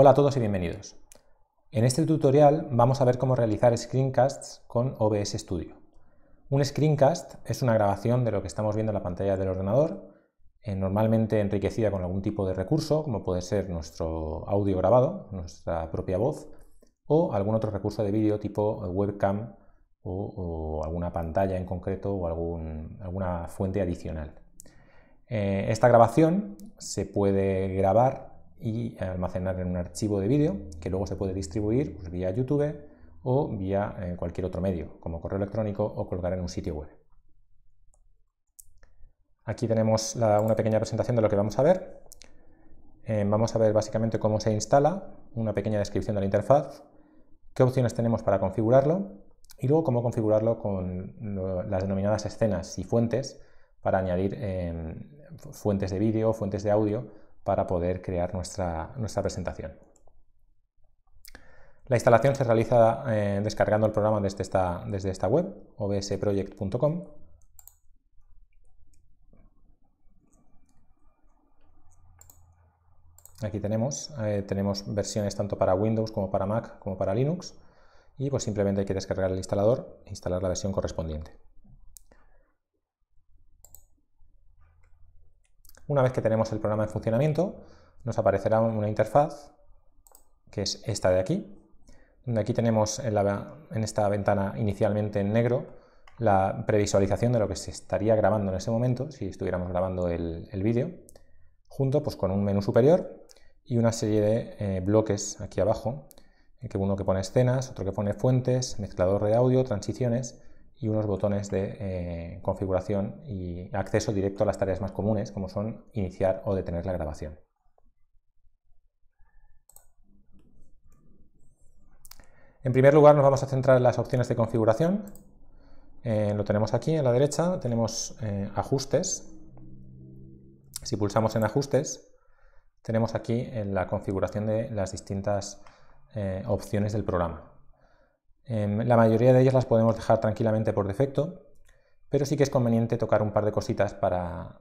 Hola a todos y bienvenidos. En este tutorial vamos a ver cómo realizar screencasts con OBS Studio. Un screencast es una grabación de lo que estamos viendo en la pantalla del ordenador, eh, normalmente enriquecida con algún tipo de recurso, como puede ser nuestro audio grabado, nuestra propia voz, o algún otro recurso de vídeo tipo webcam o, alguna pantalla en concreto o alguna fuente adicional. Eh, esta grabación se puede grabar y almacenar en un archivo de vídeo que luego se puede distribuir pues, vía YouTube o vía eh, cualquier otro medio, como correo electrónico o colgar en un sitio web. Aquí tenemos una pequeña presentación de lo que vamos a ver. Eh, vamos a ver básicamente cómo se instala, una pequeña descripción de la interfaz, qué opciones tenemos para configurarlo y luego cómo configurarlo con las denominadas escenas y fuentes para añadir em, fuentes de vídeo, fuentes de audio para poder crear nuestra, nuestra presentación. La instalación se realiza eh, descargando el programa desde esta, desde esta web, obsproject.com. Aquí tenemos, eh, tenemos versiones tanto para Windows como para Mac como para Linux y pues simplemente hay que descargar el instalador e instalar la versión correspondiente. Una vez que tenemos el programa en funcionamiento, nos aparecerá una interfaz, que es esta de aquí, donde aquí tenemos en, esta ventana inicialmente en negro la previsualización de lo que se estaría grabando en ese momento, si estuviéramos grabando el, vídeo, junto pues, con un menú superior y una serie de eh, bloques aquí abajo, que uno que pone escenas, otro que pone fuentes, mezclador de audio, transiciones, y unos botones de eh, configuración y acceso directo a las tareas más comunes, como son iniciar o detener la grabación. En primer lugar nos vamos a centrar en las opciones de configuración. Eh, lo tenemos aquí a la derecha, tenemos eh, ajustes. Si pulsamos en ajustes, tenemos aquí en la configuración de las distintas opciones del programa. Em, la mayoría de ellas las podemos dejar tranquilamente por defecto, pero sí que es conveniente tocar un par de cositas para,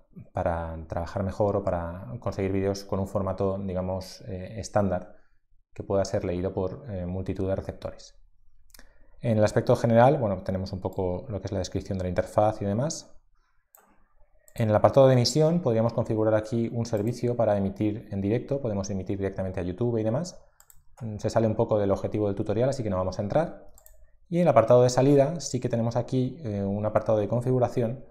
trabajar mejor o para conseguir vídeos con un formato, digamos, eh, estándar que pueda ser leído por eh, multitud de receptores. En el aspecto general, bueno, tenemos un poco lo que es la descripción de la interfaz y demás. En el apartado de emisión podríamos configurar aquí un servicio para emitir en directo, podemos emitir directamente a YouTube y demás, Mm, se sale un poco del objetivo del tutorial, así que no vamos a entrar. Y en el apartado de salida sí que tenemos aquí eh, un apartado de configuración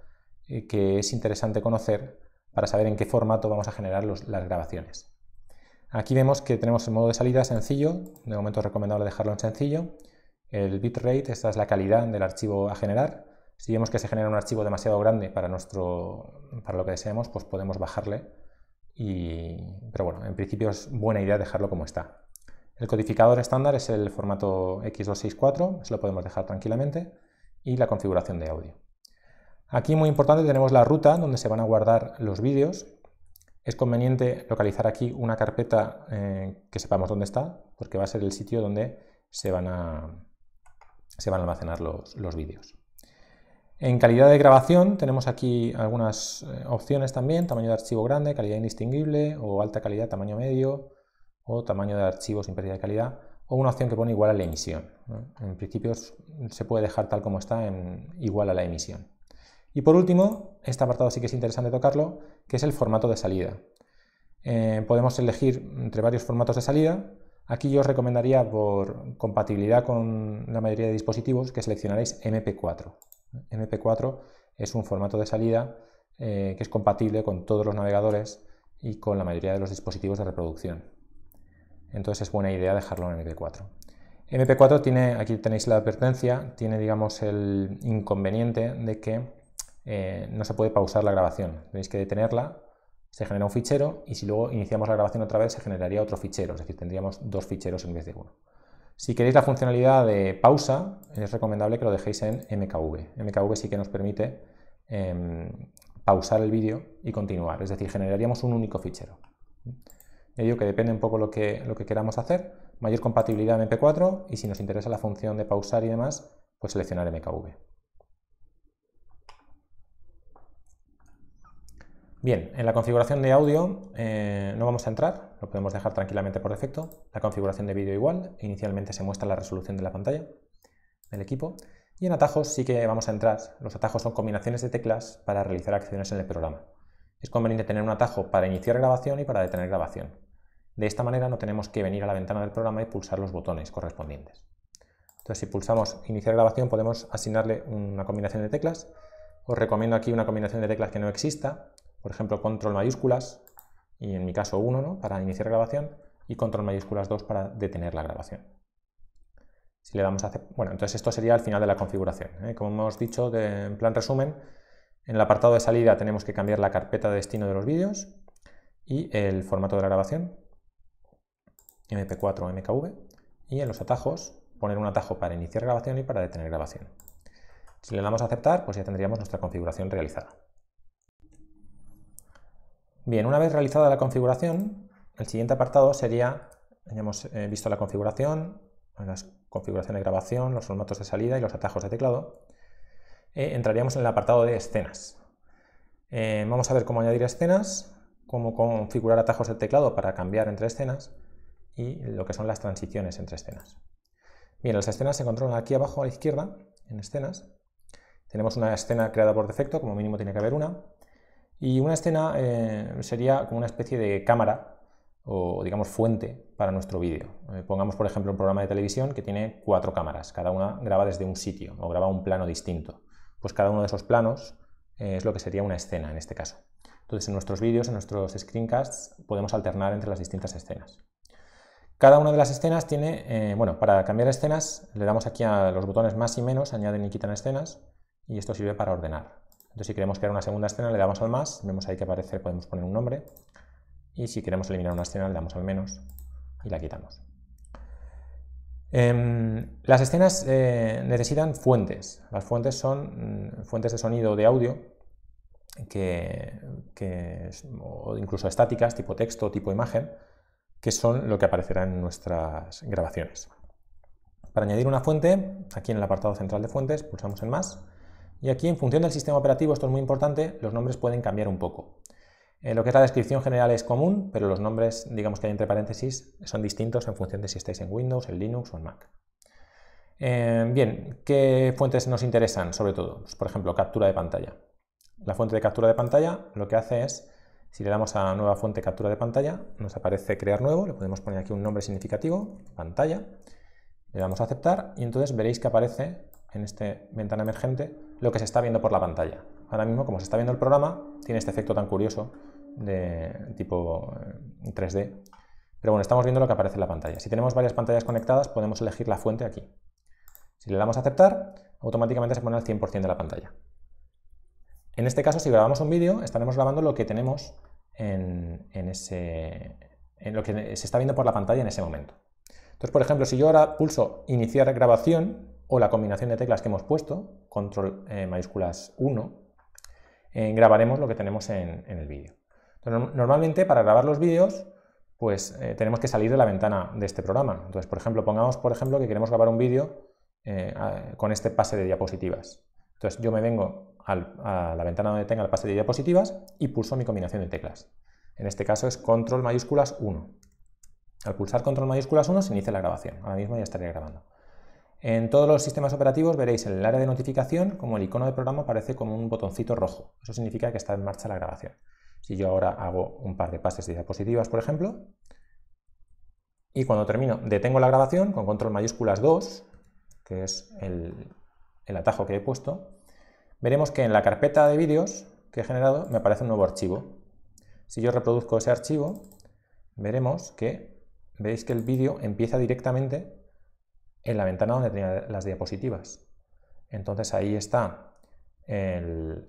eh, que es interesante conocer para saber en qué formato vamos a generar las grabaciones. Aquí vemos que tenemos el modo de salida sencillo, de momento es recomendable dejarlo en sencillo. El bitrate, esta es la calidad del archivo a generar. Si vemos que se genera un archivo demasiado grande para, nuestro, para lo que deseamos, pues podemos bajarle. Y, pero bueno, en principio es buena idea dejarlo como está. El codificador estándar es el formato X264, se lo podemos dejar tranquilamente, y la configuración de audio. Aquí muy importante tenemos la ruta donde se van a guardar los vídeos. Es conveniente localizar aquí una carpeta eh, que sepamos dónde está, porque va a ser el sitio donde se van a, se van a almacenar los, vídeos. En calidad de grabación tenemos aquí algunas eh, opciones también, tamaño de archivo grande, calidad indistinguible o alta calidad, tamaño medio, o tamaño de archivos sin pérdida de calidad, o una opción que pone igual a la emisión. En principio se puede dejar tal como está en igual a la emisión. Y por último, este apartado sí que es interesante tocarlo, que es el formato de salida. Eh, podemos elegir entre varios formatos de salida. Aquí yo os recomendaría, por compatibilidad con la mayoría de dispositivos, que seleccionaréis MP4. MP4 es un formato de salida eh, que es compatible con todos los navegadores y con la mayoría de los dispositivos de reproducción entonces es buena idea dejarlo en MP4. MP4 tiene, aquí tenéis la advertencia, tiene digamos el inconveniente de que eh, no se puede pausar la grabación, tenéis que detenerla, se genera un fichero y si luego iniciamos la grabación otra vez se generaría otro fichero, es decir, tendríamos dos ficheros en vez de uno. Si queréis la funcionalidad de pausa, es recomendable que lo dejéis en MKV. MKV sí que nos permite em, pausar el vídeo y continuar, es decir, generaríamos un único fichero ello digo que depende un poco lo que, lo que queramos hacer. Mayor compatibilidad MP4 y si nos interesa la función de pausar y demás, pues seleccionar MKV. Bien, en la configuración de audio eh, no vamos a entrar, lo podemos dejar tranquilamente por defecto. La configuración de vídeo igual, inicialmente se muestra la resolución de la pantalla del equipo. Y en atajos sí que vamos a entrar. Los atajos son combinaciones de teclas para realizar acciones en el programa. Es conveniente tener un atajo para iniciar grabación y para detener grabación. De esta manera no tenemos que venir a la ventana del programa y pulsar los botones correspondientes. Entonces si pulsamos iniciar grabación podemos asignarle una combinación de teclas. Os recomiendo aquí una combinación de teclas que no exista, por ejemplo control mayúsculas y en mi caso 1 para iniciar grabación y control mayúsculas 2 para detener la grabación. Si le damos a bueno, entonces esto sería el final de la configuración. ¿eh? Como hemos dicho en plan resumen, en el apartado de salida tenemos que cambiar la carpeta de destino de los vídeos y el formato de la grabación, mp4 mkv y en los atajos poner un atajo para iniciar grabación y para detener grabación. Si le damos a aceptar, pues ya tendríamos nuestra configuración realizada. Bien, una vez realizada la configuración, el siguiente apartado sería, ya hemos eh, visto la configuración, las configuraciones de grabación, los formatos de salida y los atajos de teclado, eh, entraríamos en el apartado de escenas. Eh, vamos a ver cómo añadir escenas, cómo configurar atajos de teclado para cambiar entre escenas, y lo que son las transiciones entre escenas. Bien, las escenas se controlan aquí abajo a la izquierda, en escenas. Tenemos una escena creada por defecto, como mínimo tiene que haber una. Y una escena eh, sería como una especie de cámara o, digamos, fuente para nuestro vídeo. Eh, pongamos, por ejemplo, un programa de televisión que tiene cuatro cámaras. Cada una graba desde un sitio o graba un plano distinto. Pues cada uno de esos planos eh, es lo que sería una escena en este caso. Entonces, en nuestros vídeos, en nuestros screencasts, podemos alternar entre las distintas escenas. Cada una de las escenas tiene, eh, bueno, para cambiar escenas le damos aquí a los botones más y menos, añaden y quitan escenas, y esto sirve para ordenar. Entonces si queremos crear una segunda escena le damos al más, vemos ahí que aparece, podemos poner un nombre, y si queremos eliminar una escena le damos al menos y la quitamos. Em, las escenas eh, necesitan fuentes. Las fuentes son mm, fuentes de sonido o de audio, que, o incluso estáticas, tipo texto, tipo imagen, que son lo que aparecerá en nuestras grabaciones. Para añadir una fuente, aquí en el apartado central de fuentes pulsamos en más y aquí en función del sistema operativo, esto es muy importante, los nombres pueden cambiar un poco. Eh, lo que es la descripción general es común, pero los nombres, digamos que hay entre paréntesis, son distintos en función de si estáis en Windows, en Linux o en Mac. Eh, bien, ¿qué fuentes nos interesan sobre todo? Pues, por ejemplo, captura de pantalla. La fuente de captura de pantalla lo que hace es si le damos a nueva fuente captura de pantalla, nos aparece crear nuevo, le podemos poner aquí un nombre significativo, pantalla, le damos a aceptar y entonces veréis que aparece en esta ventana emergente lo que se está viendo por la pantalla. Ahora mismo, como se está viendo el programa, tiene este efecto tan curioso de tipo 3D. Eh, Pero bueno, estamos viendo lo que aparece en la pantalla. Si tenemos varias pantallas conectadas, podemos elegir la fuente aquí. Si le damos a aceptar, automáticamente se pone al 100% de la pantalla. En este caso, si grabamos un vídeo, estaremos grabando lo que tenemos en, ese, lo que se está viendo por la pantalla en ese momento. Entonces, por ejemplo, si yo ahora pulso iniciar grabación o la combinación de teclas que hemos puesto, control eh, mayúsculas 1, eh, grabaremos lo que tenemos en, el vídeo. Normalmente para grabar los vídeos, pues eh, tenemos que salir de la ventana de este programa. Entonces, por ejemplo, pongamos por ejemplo que queremos grabar un vídeo con este pase de diapositivas. Entonces yo me vengo a la ventana donde tenga el pase de diapositivas y pulso mi combinación de teclas. En este caso es control mayúsculas 1. Al pulsar control mayúsculas 1 se inicia la grabación. Ahora mismo ya estaría grabando. En todos los sistemas operativos veréis en el área de notificación como el icono de programa aparece como un botoncito rojo. Eso significa que está en marcha la grabación. Si yo ahora hago un par de pases de diapositivas, por ejemplo, y cuando termino detengo la grabación con control mayúsculas 2, que es el atajo que he puesto, veremos que en la carpeta de vídeos que he generado me aparece un nuevo archivo. Si yo reproduzco ese archivo, veremos que veis que el vídeo empieza directamente en la ventana donde tenía las diapositivas. Entonces ahí está el,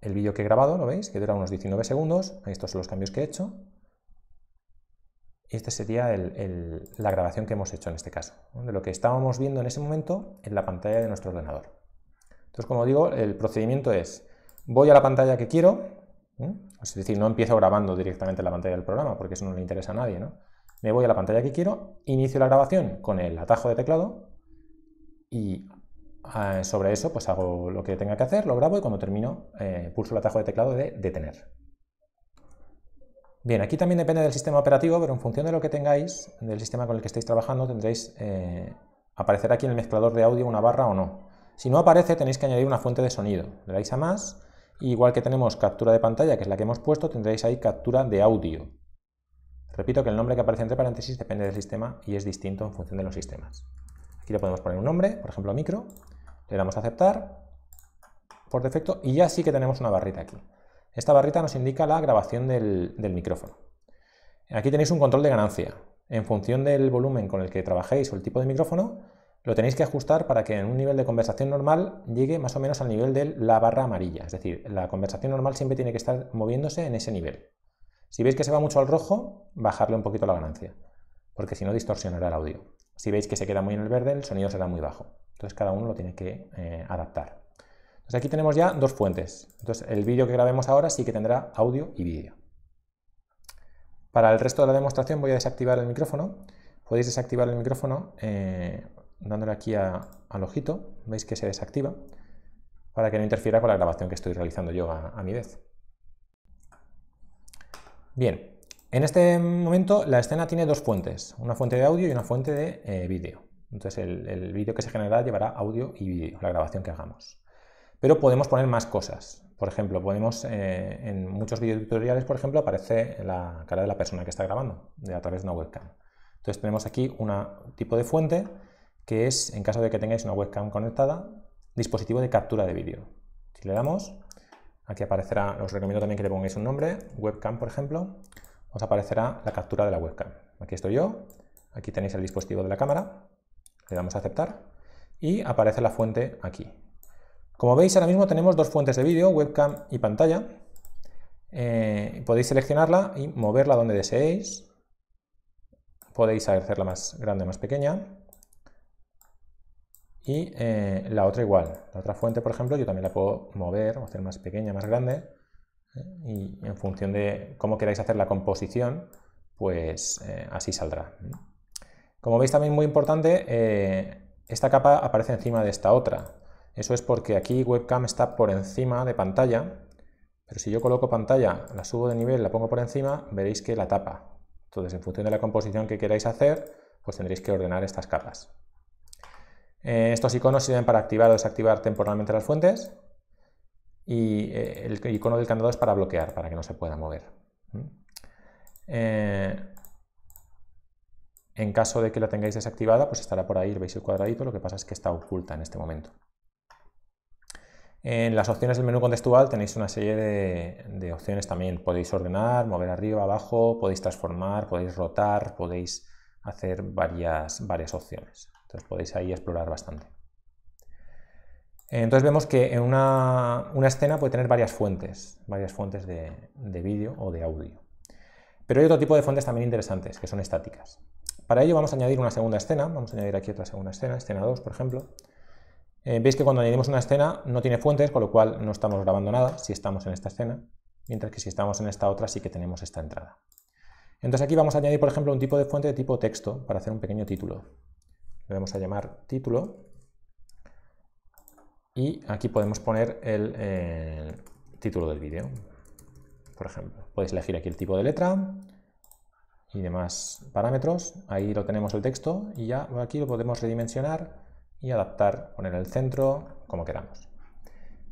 el vídeo que he grabado, ¿lo veis? Que dura unos 19 segundos. Estos son los cambios que he hecho. Y esta sería el, la grabación que hemos hecho en este caso, de lo que estábamos viendo en ese momento en la pantalla de nuestro ordenador. Entonces, como digo, el procedimiento es, voy a la pantalla que quiero, ¿eh? es decir, no empiezo grabando directamente la pantalla del programa, porque eso no le interesa a nadie, Me voy a la pantalla que quiero, inicio la grabación con el atajo de teclado y ah, sobre eso pues hago lo que tenga que hacer, lo grabo y cuando termino eh, pulso el atajo de teclado de detener. Bien, aquí también depende del sistema operativo, pero en función de lo que tengáis, del sistema con el que estéis trabajando, tendréis eh, aparecer aquí en el mezclador de audio una barra o no. Si no aparece, tenéis que añadir una fuente de sonido. Le dais a más, igual que tenemos captura de pantalla, que es la que hemos puesto, tendréis ahí captura de audio. Repito que el nombre que aparece entre paréntesis depende del sistema y es distinto en función de los sistemas. Aquí le podemos poner un nombre, por ejemplo micro, le damos a aceptar por defecto y ya sí que tenemos una barrita aquí. Esta barrita nos indica la grabación del, del micrófono. Aquí tenéis un control de ganancia. En función del volumen con el que trabajéis o el tipo de micrófono, lo tenéis que ajustar para que en un nivel de conversación normal llegue más o menos al nivel de la barra amarilla. Es decir, la conversación normal siempre tiene que estar moviéndose en ese nivel. Si veis que se va mucho al rojo, bajarle un poquito la ganancia, porque si no distorsionará el audio. Si veis que se queda muy en el verde, el sonido será muy bajo. Entonces cada uno lo tiene que eh, adaptar. Entonces aquí tenemos ya dos fuentes. Entonces el vídeo que grabemos ahora sí que tendrá audio y vídeo. Para el resto de la demostración voy a desactivar el micrófono. Podéis desactivar el micrófono eh, dándole aquí al ojito, veis que se desactiva para que no interfiera con la grabación que estoy realizando yo a, mi vez. Bien, en este momento la escena tiene dos fuentes, una fuente de audio y una fuente de eh, vídeo. Entonces el, vídeo que se generará llevará audio y vídeo, la grabación que hagamos. Pero podemos poner más cosas. Por ejemplo, podemos eh, en muchos tutoriales, por ejemplo, aparece la cara de la persona que está grabando a través de una webcam. Entonces tenemos aquí un tipo de fuente que es, en caso de que tengáis una webcam conectada, dispositivo de captura de vídeo. Si le damos, aquí aparecerá, os recomiendo también que le pongáis un nombre, webcam por ejemplo, os aparecerá la captura de la webcam. Aquí estoy yo, aquí tenéis el dispositivo de la cámara, le damos a aceptar y aparece la fuente aquí. Como veis ahora mismo tenemos dos fuentes de vídeo, webcam y pantalla. Eh, podéis seleccionarla y moverla donde deseéis. Podéis hacerla más grande o más pequeña. Y eh, la otra igual. La otra fuente, por ejemplo, yo también la puedo mover, hacer más pequeña, más grande. ¿eh? Y en función de cómo queráis hacer la composición, pues eh, así saldrá. Como veis también muy importante, esta capa aparece encima de esta otra. Eso es porque aquí webcam está por encima de pantalla. Pero si yo coloco pantalla, la subo de nivel, la pongo por encima, veréis que la tapa. Entonces, en función de la composición que queráis hacer, pues tendréis que ordenar estas capas. Eh, estos iconos sirven para activar o desactivar temporalmente las fuentes y eh, el icono del candado es para bloquear, para que no se pueda mover. ¿Mm? Eh, en caso de que la tengáis desactivada, pues estará por ahí, veis el cuadradito, lo que pasa es que está oculta en este momento. En las opciones del menú contextual tenéis una serie de, opciones también. Podéis ordenar, mover arriba, abajo, podéis transformar, podéis rotar, podéis hacer varias, varias opciones. Entonces podéis ahí explorar bastante. Entonces vemos que en una, escena puede tener varias fuentes, varias fuentes de, vídeo o de audio. Pero hay otro tipo de fuentes también interesantes, que son estáticas. Para ello vamos a añadir una segunda escena, vamos a añadir aquí otra segunda escena, escena 2, por ejemplo. Eh, veis que cuando añadimos una escena no tiene fuentes, con lo cual no estamos grabando nada si estamos en esta escena, mientras que si estamos en esta otra sí que tenemos esta entrada. Entonces aquí vamos a añadir, por ejemplo, un tipo de fuente de tipo texto para hacer un pequeño título le vamos a llamar título y aquí podemos poner el, título del vídeo, por ejemplo. Podéis elegir aquí el tipo de letra y demás parámetros. Ahí lo tenemos el texto y ya aquí lo podemos redimensionar y adaptar, poner el centro, como queramos.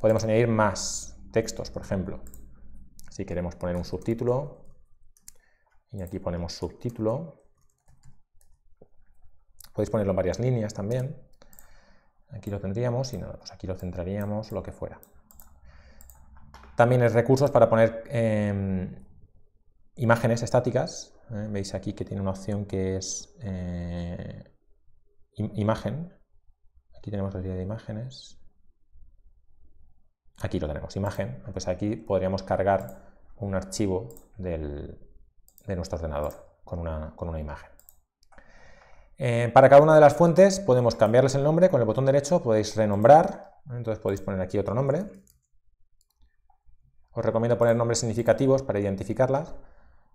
Podemos añadir más textos, por ejemplo. Si queremos poner un subtítulo, y aquí ponemos subtítulo, Podéis ponerlo en varias líneas también. Aquí lo tendríamos y pues aquí lo centraríamos, lo que fuera. También es recursos para poner em, imágenes estáticas. ¿eh? Veis aquí que tiene una opción que es eh, imagen. Aquí tenemos la idea de imágenes. Aquí lo tenemos, imagen. Pues aquí podríamos cargar un archivo de nuestro ordenador con con una imagen. Eh, para cada una de las fuentes podemos cambiarles el nombre. Con el botón derecho podéis renombrar. Entonces podéis poner aquí otro nombre. Os recomiendo poner nombres significativos para identificarlas.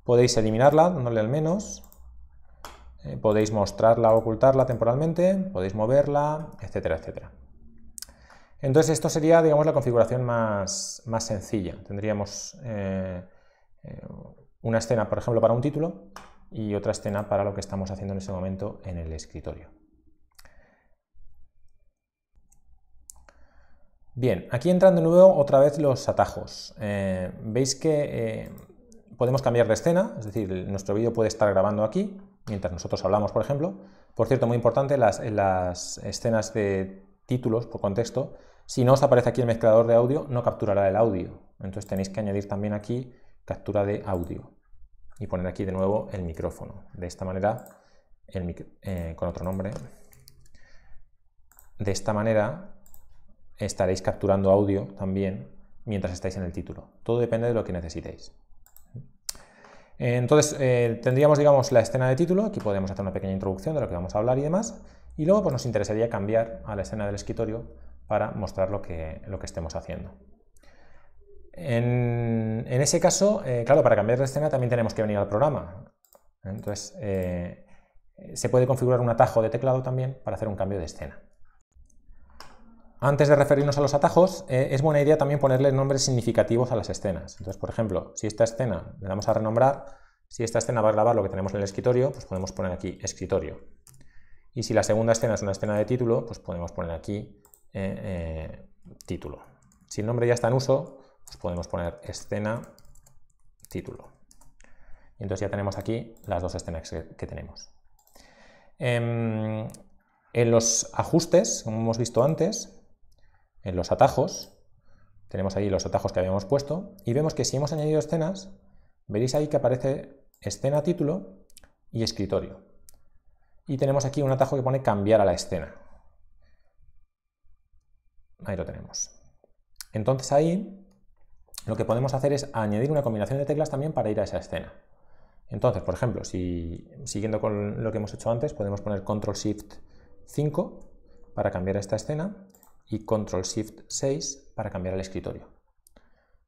Podéis eliminarla dándole al menos. Eh, podéis mostrarla o ocultarla temporalmente. Podéis moverla, etcétera, etcétera. Entonces esto sería, digamos, la configuración más, sencilla. Tendríamos eh, una escena, por ejemplo, para un título y otra escena para lo que estamos haciendo en ese momento en el escritorio. Bien, aquí entran de nuevo otra vez los atajos. Eh, veis que eh, podemos cambiar de escena, es decir, nuestro vídeo puede estar grabando aquí, mientras nosotros hablamos, por ejemplo. Por cierto, muy importante, las escenas de títulos, por contexto, si no os aparece aquí el mezclador de audio, no capturará el audio. Entonces tenéis que añadir también aquí captura de audio y poner aquí de nuevo el micrófono. De esta manera, eh, con otro nombre, de esta manera estaréis capturando audio también mientras estáis en el título. Todo depende de lo que necesitéis. Entonces, eh, tendríamos, digamos, la escena de título, aquí podemos hacer una pequeña introducción de lo que vamos a hablar y demás, y luego pues, nos interesaría cambiar a la escena del escritorio para mostrar lo lo que estemos haciendo. En, ese caso, eh, claro, para cambiar de escena también tenemos que venir al programa. Entonces, eh, se puede configurar un atajo de teclado también para hacer un cambio de escena. Antes de referirnos a los atajos, eh, es buena idea también ponerle nombres significativos a las escenas. Entonces, por ejemplo, si esta escena le damos a renombrar, si esta escena va a grabar lo que tenemos en el escritorio, pues podemos poner aquí escritorio. Y si la segunda escena es una escena de título, pues podemos poner aquí título. Si el nombre ya está en uso, pues podemos poner escena, título. Y entonces ya tenemos aquí las dos escenas que, tenemos. Em, en los ajustes, como hemos visto antes, en los atajos, tenemos ahí los atajos que habíamos puesto, y vemos que si hemos añadido escenas, veréis ahí que aparece escena título y escritorio. Y tenemos aquí un atajo que pone cambiar a la escena. Ahí lo tenemos. Entonces ahí lo que podemos hacer es añadir una combinación de teclas también para ir a esa escena. Entonces, por ejemplo, si siguiendo con lo que hemos hecho antes, podemos poner Control Shift 5 para cambiar esta escena y Control Shift 6 para cambiar al escritorio.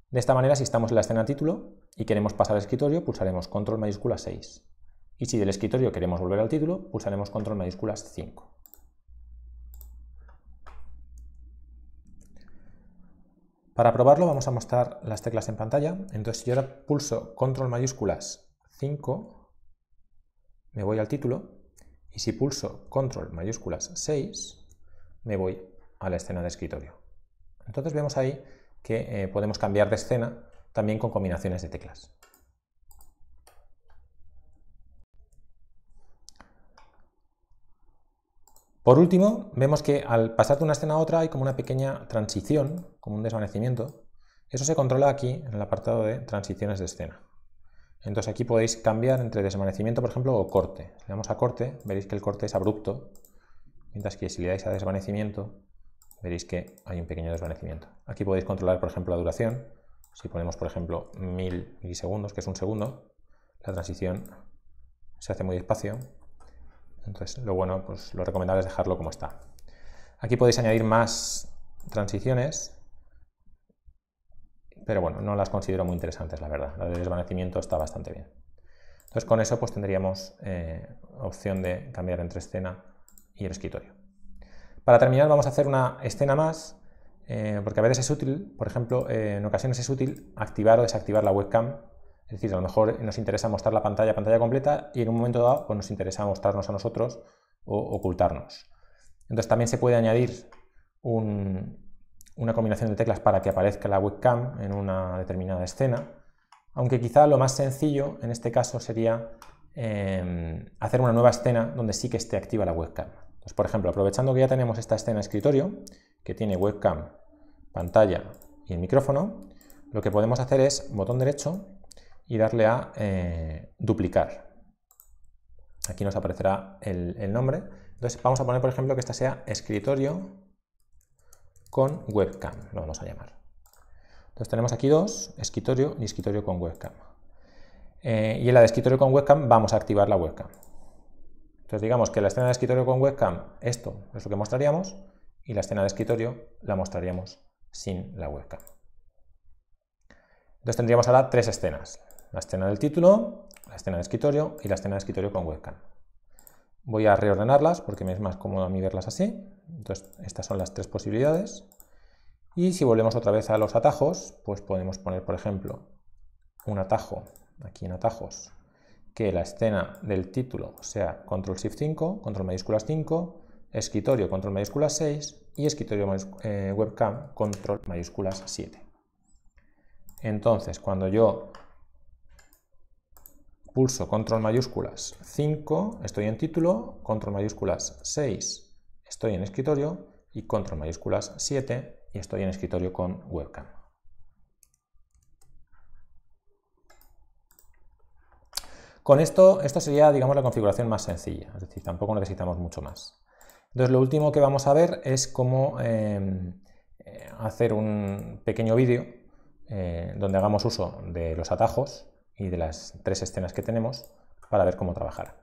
De esta manera, si estamos en la escena título y queremos pasar al escritorio, pulsaremos Control mayúscula 6. Y si del escritorio queremos volver al título, pulsaremos Control mayúscula 5. Para probarlo vamos a mostrar las teclas en pantalla. Entonces si yo ahora pulso control mayúsculas 5, me voy al título y si pulso control mayúsculas 6, me voy a la escena de escritorio. Entonces vemos ahí que eh, podemos cambiar de escena también con combinaciones de teclas. Por último, vemos que al pasar de una escena a otra hay como una pequeña transición, como un desvanecimiento. Eso se controla aquí en el apartado de transiciones de escena. Entonces aquí podéis cambiar entre desvanecimiento, por ejemplo, o corte. Si le damos a corte, veréis que el corte es abrupto, mientras que si le dais a desvanecimiento, veréis que hay un pequeño desvanecimiento. Aquí podéis controlar, por ejemplo, la duración. Si ponemos, por ejemplo, 1000 milisegundos, que es un segundo, la transición se hace muy despacio entonces, lo bueno, pues lo recomendable es dejarlo como está. Aquí podéis añadir más transiciones, pero bueno, no las considero muy interesantes, la verdad. La de desvanecimiento está bastante bien. Entonces, con eso pues tendríamos eh, opción de cambiar entre escena y el escritorio. Para terminar, vamos a hacer una escena más, eh, porque a veces es útil, por ejemplo, eh, en ocasiones es útil activar o desactivar la webcam es decir, a lo mejor nos interesa mostrar la pantalla, pantalla completa, y en un momento dado pues, nos interesa mostrarnos a nosotros o ocultarnos. Entonces también se puede añadir una combinación de teclas para que aparezca la webcam en una determinada escena, aunque quizá lo más sencillo en este caso sería em, hacer una nueva escena donde sí que esté activa la webcam. por ejemplo, aprovechando que ya tenemos esta escena escritorio, que tiene webcam, pantalla y el micrófono, lo que podemos hacer es botón derecho y darle a eh, duplicar. Aquí nos aparecerá el, nombre. Entonces vamos a poner, por ejemplo, que esta sea escritorio con webcam, lo vamos a llamar. Entonces tenemos aquí dos, escritorio y escritorio con webcam. Eh, y en la de escritorio con webcam vamos a activar la webcam. Entonces digamos que la escena de escritorio con webcam, esto es lo que mostraríamos, y la escena de escritorio la mostraríamos sin la webcam. Entonces tendríamos ahora tres escenas la escena del título, la escena de escritorio y la escena de escritorio con webcam. Voy a reordenarlas porque me es más cómodo a mí verlas así. Entonces, estas son las tres posibilidades. Y si volvemos otra vez a los atajos, pues podemos poner, por ejemplo, un atajo, aquí en atajos, que la escena del título sea control shift 5, control mayúsculas 5, escritorio control mayúsculas 6 y escritorio eh, webcam control mayúsculas 7. Entonces, cuando yo pulso control mayúsculas 5, estoy en título, control mayúsculas 6, estoy en escritorio y control mayúsculas 7 y estoy en escritorio con webcam. Con esto, esta sería, digamos, la configuración más sencilla, es decir, tampoco necesitamos mucho más. Entonces, lo último que vamos a ver es cómo em, eh, hacer un pequeño vídeo eh, donde hagamos uso de los atajos y de las tres escenas que tenemos para ver cómo trabajar.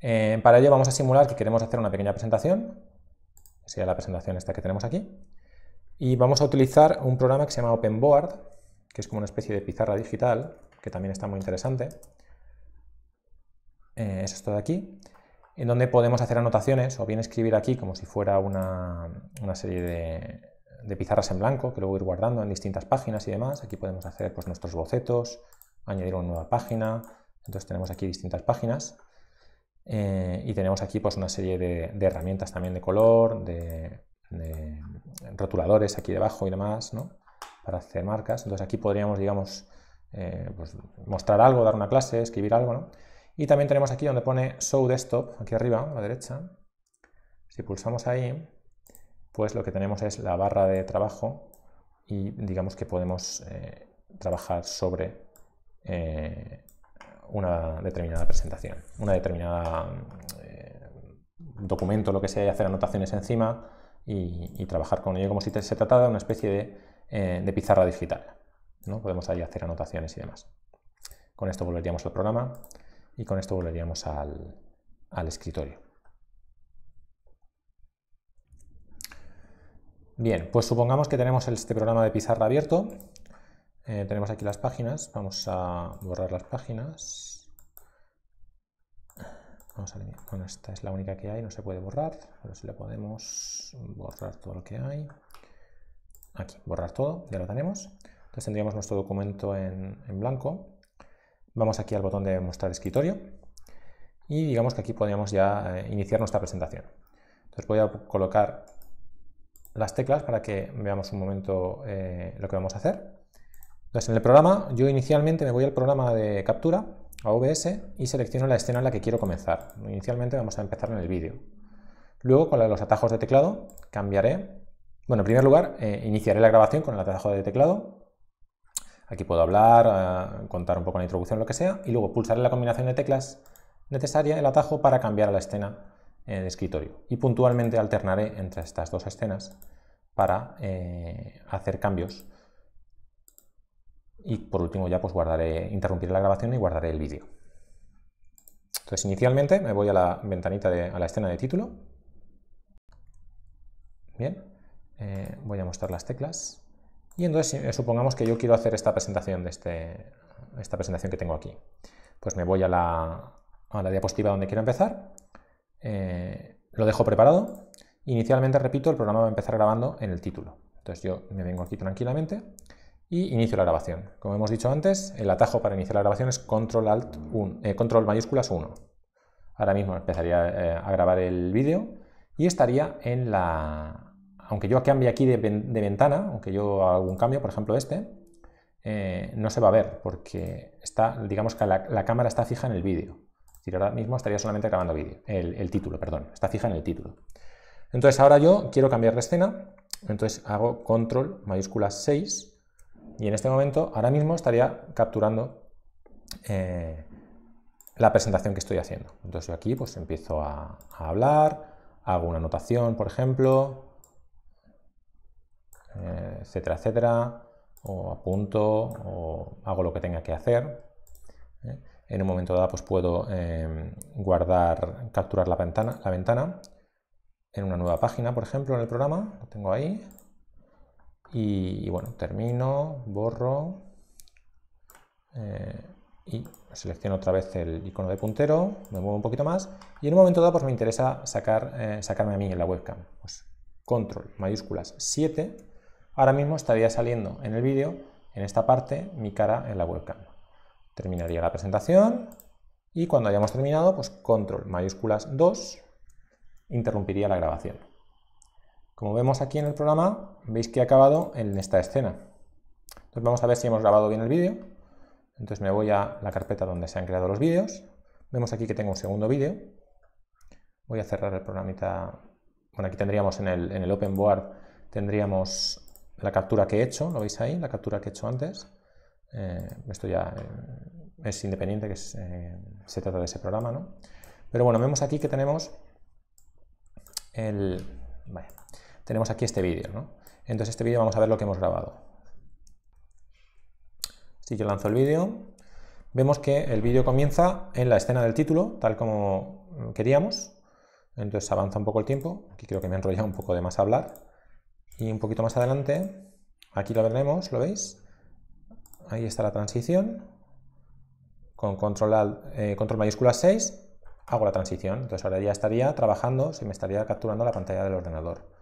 Eh, para ello vamos a simular que queremos hacer una pequeña presentación, sea la presentación esta que tenemos aquí, y vamos a utilizar un programa que se llama OpenBoard, que es como una especie de pizarra digital, que también está muy interesante. Eh, es esto de aquí, en donde podemos hacer anotaciones o bien escribir aquí como si fuera una, serie de, pizarras en blanco que luego ir guardando en distintas páginas y demás. Aquí podemos hacer pues, nuestros bocetos, añadir una nueva página. Entonces tenemos aquí distintas páginas eh, y tenemos aquí pues, una serie de, herramientas también de color, de, rotuladores aquí debajo y demás, para hacer marcas. Entonces aquí podríamos, digamos, eh, pues, mostrar algo, dar una clase, escribir algo. Y también tenemos aquí donde pone Show Desktop, aquí arriba, a la derecha. Si pulsamos ahí, pues lo que tenemos es la barra de trabajo y digamos que podemos eh, trabajar sobre eh, una determinada presentación, una determinada eh, documento, lo que sea, y hacer anotaciones encima y, trabajar con ello como si se tratara de una especie eh, de, pizarra digital. ¿no? Podemos ahí hacer anotaciones y demás. Con esto volveríamos al programa y con esto volveríamos al, al escritorio. Bien, pues supongamos que tenemos este programa de pizarra abierto eh, tenemos aquí las páginas, vamos a borrar las páginas. Vamos Bueno, esta es la única que hay, no se puede borrar, A ver si le podemos borrar todo lo que hay. Aquí, borrar todo, ya lo tenemos. Entonces tendríamos nuestro documento en, blanco. Vamos aquí al botón de mostrar escritorio y digamos que aquí podríamos ya eh, iniciar nuestra presentación. Entonces voy a colocar las teclas para que veamos un momento eh, lo que vamos a hacer. Entonces, en el programa, yo inicialmente me voy al programa de captura, a OBS, y selecciono la escena en la que quiero comenzar. Inicialmente vamos a empezar en el vídeo. Luego, con los atajos de teclado, cambiaré... Bueno, en primer lugar, eh, iniciaré la grabación con el atajo de teclado. Aquí puedo hablar, eh, contar un poco la introducción, lo que sea, y luego pulsaré la combinación de teclas necesaria, el atajo, para cambiar a la escena en escritorio. Y puntualmente alternaré entre estas dos escenas para eh, hacer cambios y por último ya pues guardaré, interrumpiré la grabación y guardaré el vídeo. Entonces inicialmente me voy a la ventanita, de, a la escena de título. Bien, eh, voy a mostrar las teclas. Y entonces eh, supongamos que yo quiero hacer esta presentación, de este, esta presentación que tengo aquí. Pues me voy a la, a la diapositiva donde quiero empezar. Eh, lo dejo preparado. Inicialmente, repito, el programa va a empezar grabando en el título. Entonces yo me vengo aquí tranquilamente y inicio la grabación. Como hemos dicho antes, el atajo para iniciar la grabación es control, alt eh, control mayúsculas 1. Ahora mismo empezaría eh, a grabar el vídeo y estaría en la... Aunque yo cambie aquí de, ventana, aunque yo haga algún cambio, por ejemplo este, eh, no se va a ver porque está, digamos que la, cámara está fija en el vídeo. Es decir, ahora mismo estaría solamente grabando vídeo, el, título, perdón, está fija en el título. Entonces ahora yo quiero cambiar de escena, entonces hago control mayúsculas 6 y en este momento, ahora mismo, estaría capturando eh, la presentación que estoy haciendo. Entonces yo aquí pues empiezo a, hablar, hago una anotación, por ejemplo, eh, etcétera, etcétera, o apunto, o hago lo que tenga que hacer. ¿eh? En un momento dado pues puedo em, guardar, capturar la ventana, la ventana en una nueva página, por ejemplo, en el programa, lo tengo ahí, y, bueno, termino, borro eh, y selecciono otra vez el icono de puntero, me muevo un poquito más y en un momento dado pues me interesa sacar, eh, sacarme a mí en la webcam. Pues, control mayúsculas 7, ahora mismo estaría saliendo en el vídeo, en esta parte, mi cara en la webcam. Terminaría la presentación y cuando hayamos terminado, pues control mayúsculas 2, interrumpiría la grabación. Como vemos aquí en el programa, veis que ha acabado en esta escena. Entonces vamos a ver si hemos grabado bien el vídeo. Entonces me voy a la carpeta donde se han creado los vídeos. Vemos aquí que tengo un segundo vídeo. Voy a cerrar el programita. Bueno, aquí tendríamos en el, en Open Board, tendríamos la captura que he hecho, lo veis ahí, la captura que he hecho antes. Eh, esto ya eh, es independiente, que eh, se trata de ese programa, ¿no? Pero bueno, vemos aquí que tenemos el tenemos aquí este vídeo. ¿no? Entonces este vídeo vamos a ver lo que hemos grabado. Si yo lanzo el vídeo. Vemos que el vídeo comienza en la escena del título, tal como queríamos. Entonces avanza un poco el tiempo. Aquí creo que me he enrollado un poco de más hablar. Y un poquito más adelante, aquí lo veremos, ¿lo veis? Ahí está la transición. Con control eh, mayúscula 6 hago la transición. Entonces ahora ya estaría trabajando, se me estaría capturando la pantalla del ordenador.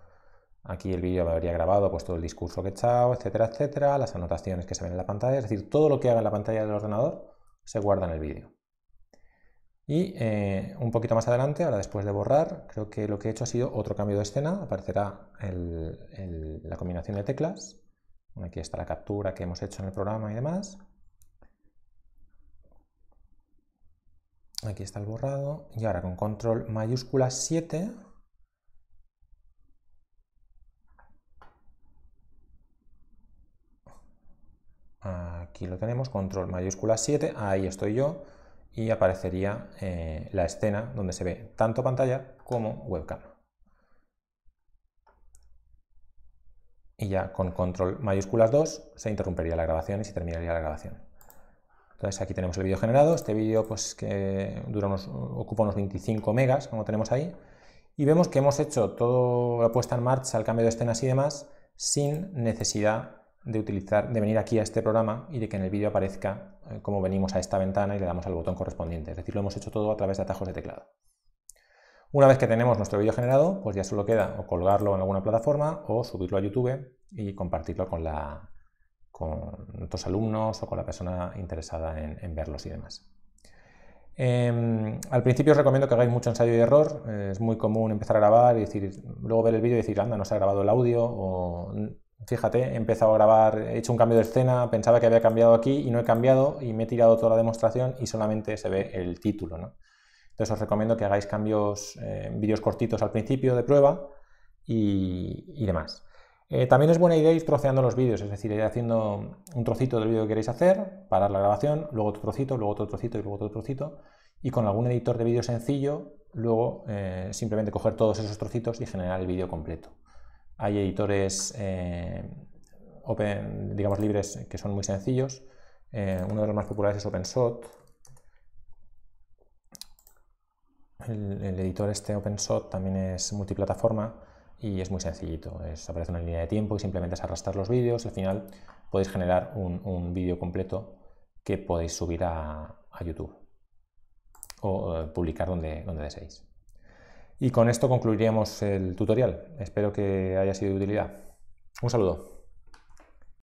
Aquí el vídeo me habría grabado pues, todo el discurso que he echado, etcétera, etcétera, las anotaciones que se ven en la pantalla, es decir, todo lo que haga en la pantalla del ordenador se guarda en el vídeo. Y eh, un poquito más adelante, ahora después de borrar, creo que lo que he hecho ha sido otro cambio de escena, aparecerá la combinación de teclas, aquí está la captura que hemos hecho en el programa y demás, aquí está el borrado, y ahora con control mayúscula 7 Aquí lo tenemos, control mayúsculas 7, ahí estoy yo y aparecería eh, la escena donde se ve tanto pantalla como webcam. Y ya con control mayúsculas 2 se interrumpiría la grabación y se terminaría la grabación. Entonces aquí tenemos el vídeo generado, este vídeo pues que dura ocupa unos 25 megas como tenemos ahí y vemos que hemos hecho toda la puesta en marcha, el cambio de escenas y demás sin necesidad de utilizar, de venir aquí a este programa y de que en el vídeo aparezca eh, cómo venimos a esta ventana y le damos al botón correspondiente. Es decir, lo hemos hecho todo a través de atajos de teclado. Una vez que tenemos nuestro vídeo generado, pues ya solo queda o colgarlo en alguna plataforma o subirlo a YouTube y compartirlo con, la, con otros alumnos o con la persona interesada en, verlos y demás. Em, al principio os recomiendo que hagáis mucho ensayo y error. es muy común empezar a grabar y decir, luego ver el vídeo y decir, anda, no se ha grabado el audio o Fíjate, he empezado a grabar, he hecho un cambio de escena, pensaba que había cambiado aquí y no he cambiado y me he tirado toda la demostración y solamente se ve el título. Entonces os recomiendo que hagáis cambios, en eh, vídeos cortitos al principio de prueba y, demás. Eh, también es buena idea ir troceando los vídeos, es decir, ir haciendo un trocito del vídeo que queréis hacer, parar la grabación, luego otro trocito, luego otro trocito y luego otro trocito, y con algún editor de vídeo sencillo, luego eh, simplemente coger todos esos trocitos y generar el vídeo completo. Hay editores eh, open, digamos libres eh, que son muy sencillos. Eh, uno de los más populares es OpenShot. El, editor este OpenShot también es multiplataforma y es muy sencillito. aparece una línea de tiempo y simplemente es arrastrar los vídeos. Al final podéis generar un, vídeo completo que podéis subir a, YouTube o publicar donde, donde deseéis. Y con esto concluiríamos el tutorial. Espero que haya sido de utilidad. Un saludo.